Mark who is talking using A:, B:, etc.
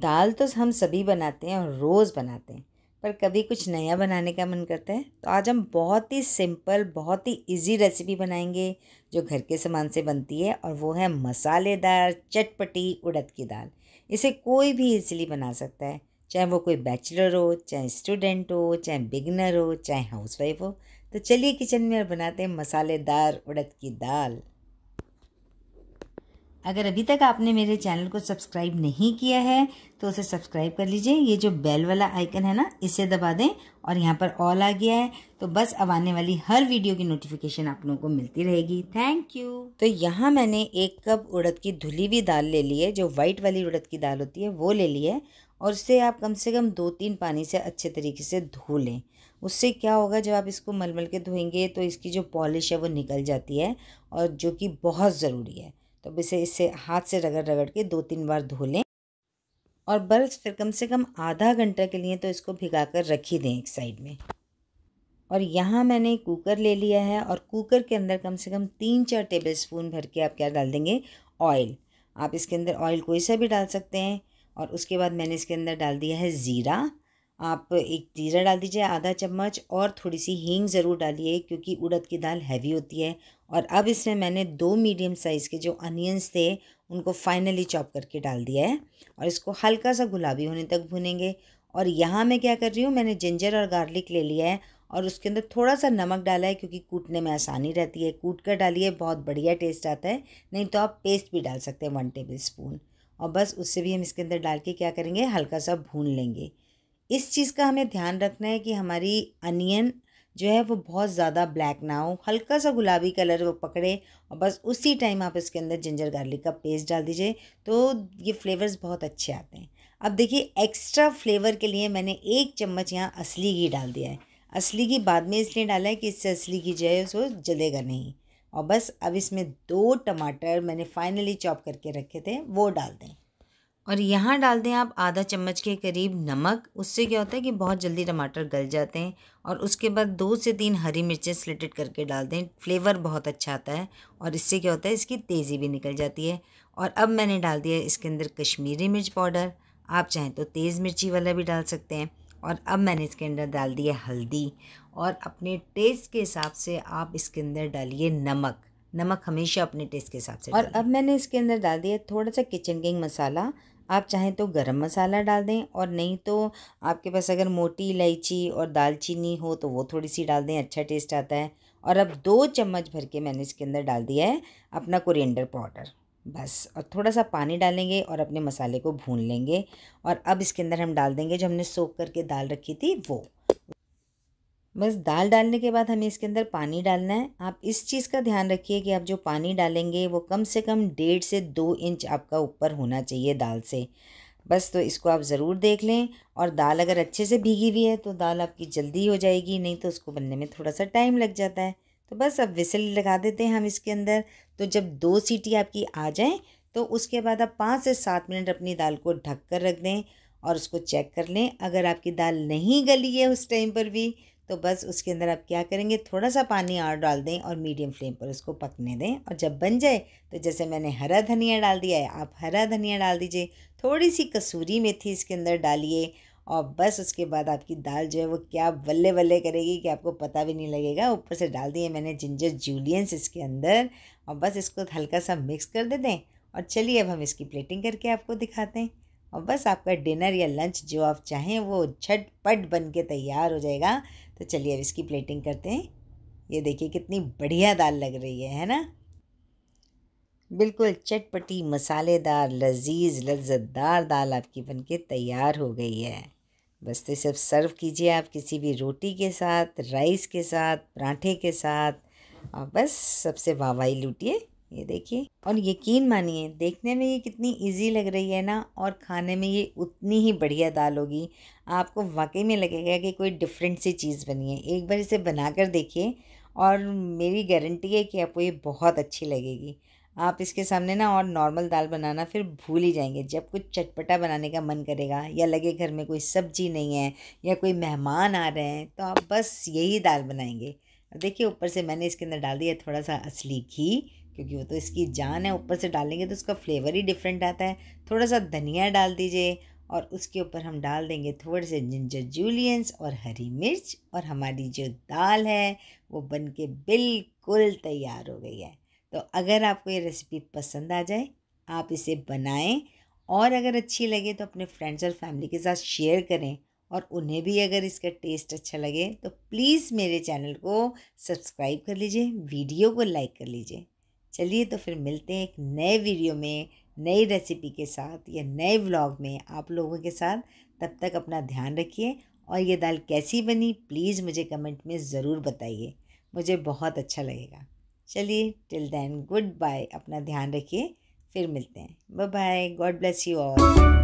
A: दाल तो हम सभी बनाते हैं और रोज़ बनाते हैं पर कभी कुछ नया बनाने का मन करता है तो आज हम बहुत ही सिंपल बहुत ही इजी रेसिपी बनाएंगे जो घर के सामान से बनती है और वो है मसालेदार चटपटी उड़द की दाल इसे कोई भी इजीली बना सकता है चाहे वो कोई बैचलर हो चाहे स्टूडेंट हो चाहे बिगनर हो चाहे हाउसवाइफ हो तो चलिए किचन में और बनाते हैं मसालेदार उड़द की दाल अगर अभी तक आपने मेरे चैनल को सब्सक्राइब नहीं किया है तो उसे सब्सक्राइब कर लीजिए ये जो बेल वाला आइकन है ना इसे दबा दें और यहाँ पर ऑल आ गया है तो बस अब आने वाली हर वीडियो की नोटिफिकेशन आप लोगों को मिलती रहेगी थैंक यू तो यहाँ मैंने एक कप उड़द की धुली हुई दाल ले ली है जो व्हाइट वाली उड़द की दाल होती है वो ले ली है और उसे आप कम से कम दो तीन पानी से अच्छे तरीके से धो लें उससे क्या होगा जब आप इसको मलमल के धोएंगे तो इसकी जो पॉलिश है वो निकल जाती है और जो कि बहुत ज़रूरी है अब इसे इसे हाथ से रगड़ रगड़ के दो तीन बार धो लें और बर्फ़ फिर कम से कम आधा घंटा के लिए तो इसको भिगा कर रख ही दें एक साइड में और यहाँ मैंने कुकर ले लिया है और कुकर के अंदर कम से कम तीन चार टेबल स्पून भर के आप क्या डाल देंगे ऑयल आप इसके अंदर ऑयल कोई सा भी डाल सकते हैं और उसके बाद मैंने इसके अंदर डाल दिया है ज़ीरा आप एक जीरा डाल दीजिए आधा चम्मच और थोड़ी सी हींग ज़रूर डालिए क्योंकि उड़द की दाल हैवी होती है और अब इसमें मैंने दो मीडियम साइज़ के जो अनियंस थे उनको फाइनली चॉप करके डाल दिया है और इसको हल्का सा गुलाबी होने तक भुनेंगे और यहाँ मैं क्या कर रही हूँ मैंने जिंजर और गार्लिक ले लिया है और उसके अंदर थोड़ा सा नमक डाला है क्योंकि कूटने में आसानी रहती है कूट कर डालिए बहुत बढ़िया टेस्ट आता है नहीं तो आप पेस्ट भी डाल सकते हैं वन टेबल स्पून और बस उससे भी हम इसके अंदर डाल के क्या करेंगे हल्का सा भून लेंगे इस चीज़ का हमें ध्यान रखना है कि हमारी अनियन जो है वो बहुत ज़्यादा ब्लैक ना हो हल्का सा गुलाबी कलर वो पकड़े और बस उसी टाइम आप इसके अंदर जिंजर गार्लिक का पेस्ट डाल दीजिए तो ये फ्लेवर्स बहुत अच्छे आते हैं अब देखिए एक्स्ट्रा फ्लेवर के लिए मैंने एक चम्मच यहाँ असली घी डाल दिया है असली घी बाद में इसलिए डाला है कि इससे असली घी जो है उसको जलेगा नहीं और बस अब इसमें दो टमाटर मैंने फाइनली चॉप करके रखे थे वो डाल दें और यहाँ डाल दें आप आधा चम्मच के करीब नमक उससे क्या होता है कि बहुत जल्दी टमाटर गल जाते हैं और उसके बाद दो से तीन हरी मिर्चें स्लिटेड करके डाल दें फ्लेवर बहुत अच्छा आता है और इससे क्या होता है इसकी तेज़ी भी निकल जाती है और अब मैंने डाल दिया इसके अंदर कश्मीरी मिर्च पाउडर आप चाहें तो तेज़ मिर्ची वाला भी डाल सकते हैं और अब मैंने इसके अंदर डाल दिया हल्दी और अपने टेस्ट के हिसाब से आप इसके अंदर डालिए नमक नमक हमेशा अपने टेस्ट के हिसाब से और अब मैंने इसके अंदर डाल दिया थोड़ा सा किचन किंग मसाला आप चाहें तो गरम मसाला डाल दें और नहीं तो आपके पास अगर मोटी इलायची और दालचीनी हो तो वो थोड़ी सी डाल दें अच्छा टेस्ट आता है और अब दो चम्मच भर के मैंने इसके अंदर डाल दिया है अपना कोरिएंडर पाउडर बस और थोड़ा सा पानी डालेंगे और अपने मसाले को भून लेंगे और अब इसके अंदर हम डाल देंगे जो हमने सोख करके दाल रखी थी वो बस दाल डालने के बाद हमें इसके अंदर पानी डालना है आप इस चीज़ का ध्यान रखिए कि आप जो पानी डालेंगे वो कम से कम डेढ़ से दो इंच आपका ऊपर होना चाहिए दाल से बस तो इसको आप ज़रूर देख लें और दाल अगर अच्छे से भीगी हुई है तो दाल आपकी जल्दी हो जाएगी नहीं तो उसको बनने में थोड़ा सा टाइम लग जाता है तो बस अब विसल लगा देते हैं हम इसके अंदर तो जब दो सीटी आपकी आ जाएँ तो उसके बाद आप पाँच से सात मिनट अपनी दाल को ढक कर रख दें और उसको चेक कर लें अगर आपकी दाल नहीं गली है उस टाइम पर भी तो बस उसके अंदर आप क्या करेंगे थोड़ा सा पानी और डाल दें और मीडियम फ्लेम पर उसको पकने दें और जब बन जाए तो जैसे मैंने हरा धनिया डाल दिया है आप हरा धनिया डाल दीजिए थोड़ी सी कसूरी मेथी इसके अंदर डालिए और बस उसके बाद आपकी दाल जो है वो क्या बल्ले बल्ले करेगी कि आपको पता भी नहीं लगेगा ऊपर से डाल दिए मैंने जिंजर जूलियंस इसके अंदर और बस इसको हल्का सा मिक्स कर दे दें और चलिए अब हम इसकी प्लेटिंग करके आपको दिखाते हैं और बस आपका डिनर या लंच जो आप चाहें वो झटपट बन के तैयार हो जाएगा तो चलिए अब इसकी प्लेटिंग करते हैं ये देखिए कितनी बढ़िया दाल लग रही है है ना बिल्कुल चटपटी मसालेदार लजीज लज्जतदार दाल आपकी बन के तैयार हो गई है बस तो सिर्फ सर्व कीजिए आप किसी भी रोटी के साथ राइस के साथ पराठे के साथ और बस सबसे वाहवाही लूटिए ये देखिए और यकीन मानिए देखने में ये कितनी इजी लग रही है ना और खाने में ये उतनी ही बढ़िया दाल होगी आपको वाकई में लगेगा कि कोई डिफरेंट सी चीज़ बनी है एक बार इसे बना कर देखिए और मेरी गारंटी है कि आपको ये बहुत अच्छी लगेगी आप इसके सामने ना और नॉर्मल दाल बनाना फिर भूल ही जाएंगे जब कुछ चटपटा बनाने का मन करेगा या लगे घर में कोई सब्जी नहीं है या कोई मेहमान आ रहे हैं तो आप बस यही दाल बनाएंगे देखिए ऊपर से मैंने इसके अंदर डाल दिया थोड़ा सा असली घी क्योंकि वो तो इसकी जान है ऊपर से डालेंगे तो उसका फ्लेवर ही डिफरेंट आता है थोड़ा सा धनिया डाल दीजिए और उसके ऊपर हम डाल देंगे थोड़े से जिंजर जूलियंस और हरी मिर्च और हमारी जो दाल है वो बन के बिल्कुल तैयार हो गई है तो अगर आपको ये रेसिपी पसंद आ जाए आप इसे बनाएं और अगर अच्छी लगे तो अपने फ्रेंड्स और फैमिली के साथ शेयर करें और उन्हें भी अगर इसका टेस्ट अच्छा लगे तो प्लीज़ मेरे चैनल को सब्सक्राइब कर लीजिए वीडियो को लाइक कर लीजिए चलिए तो फिर मिलते हैं एक नए वीडियो में नई रेसिपी के साथ या नए व्लॉग में आप लोगों के साथ तब तक अपना ध्यान रखिए और ये दाल कैसी बनी प्लीज़ मुझे कमेंट में ज़रूर बताइए मुझे बहुत अच्छा लगेगा चलिए टिल देन गुड बाय अपना ध्यान रखिए फिर मिलते हैं bye bye God bless you all